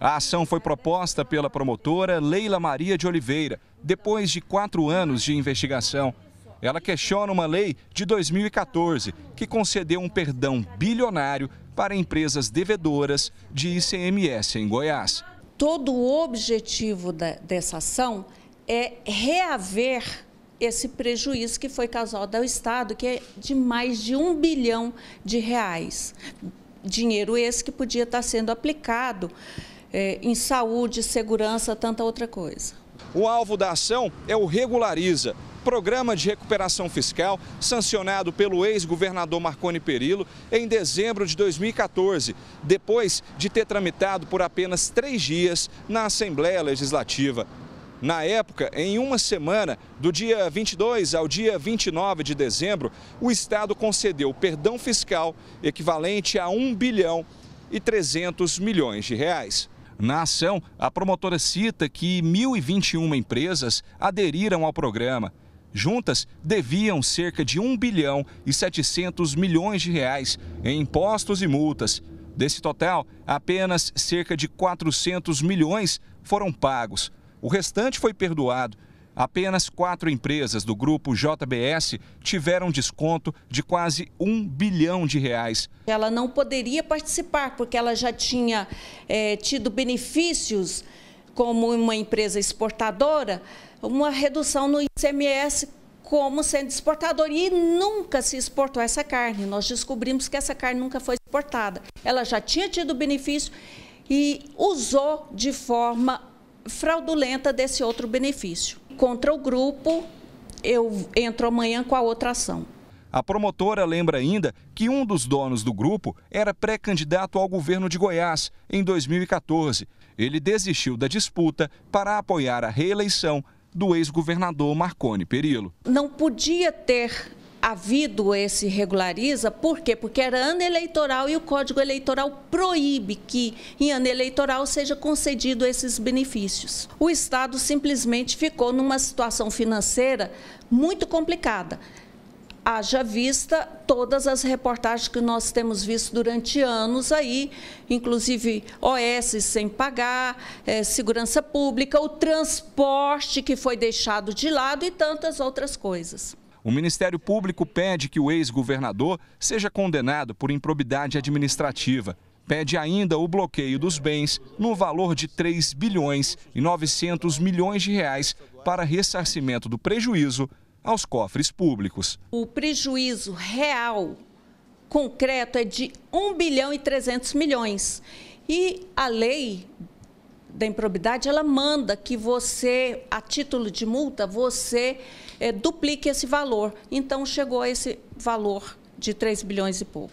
A ação foi proposta pela promotora Leila Maria de Oliveira, depois de quatro anos de investigação. Ela questiona uma lei de 2014 que concedeu um perdão bilionário para empresas devedoras de ICMS em Goiás. Todo o objetivo da, dessa ação é reaver esse prejuízo que foi causado ao Estado, que é de mais de um bilhão de reais, dinheiro esse que podia estar sendo aplicado é, em saúde, segurança, tanta outra coisa. O alvo da ação é o Regulariza, programa de recuperação fiscal sancionado pelo ex-governador Marconi Perillo em dezembro de 2014, depois de ter tramitado por apenas três dias na Assembleia Legislativa. Na época, em uma semana, do dia 22 ao dia 29 de dezembro, o Estado concedeu perdão fiscal equivalente a 1 bilhão e 300 milhões de reais. Na ação, a promotora cita que 1.021 empresas aderiram ao programa. Juntas, deviam cerca de 1 bilhão e 700 milhões de reais em impostos e multas. Desse total, apenas cerca de 400 milhões foram pagos. O restante foi perdoado. Apenas quatro empresas do grupo JBS tiveram desconto de quase um bilhão de reais. Ela não poderia participar porque ela já tinha é, tido benefícios como uma empresa exportadora, uma redução no ICMS como sendo exportador e nunca se exportou essa carne. Nós descobrimos que essa carne nunca foi exportada. Ela já tinha tido benefício e usou de forma fraudulenta desse outro benefício. Contra o grupo, eu entro amanhã com a outra ação. A promotora lembra ainda que um dos donos do grupo era pré-candidato ao governo de Goiás em 2014. Ele desistiu da disputa para apoiar a reeleição do ex-governador Marconi Perillo. Não podia ter havido esse regulariza, por quê? Porque era ano eleitoral e o Código Eleitoral proíbe que em ano eleitoral seja concedido esses benefícios. O Estado simplesmente ficou numa situação financeira muito complicada. Haja vista todas as reportagens que nós temos visto durante anos aí, inclusive OS sem pagar, é, segurança pública, o transporte que foi deixado de lado e tantas outras coisas. O Ministério Público pede que o ex-governador seja condenado por improbidade administrativa. Pede ainda o bloqueio dos bens no valor de 3 bilhões e 900 milhões de reais para ressarcimento do prejuízo aos cofres públicos. O prejuízo real concreto é de 1 bilhão e 300 milhões. E a lei da improbidade, ela manda que você, a título de multa, você é, duplique esse valor. Então, chegou a esse valor de 3 bilhões e pouco.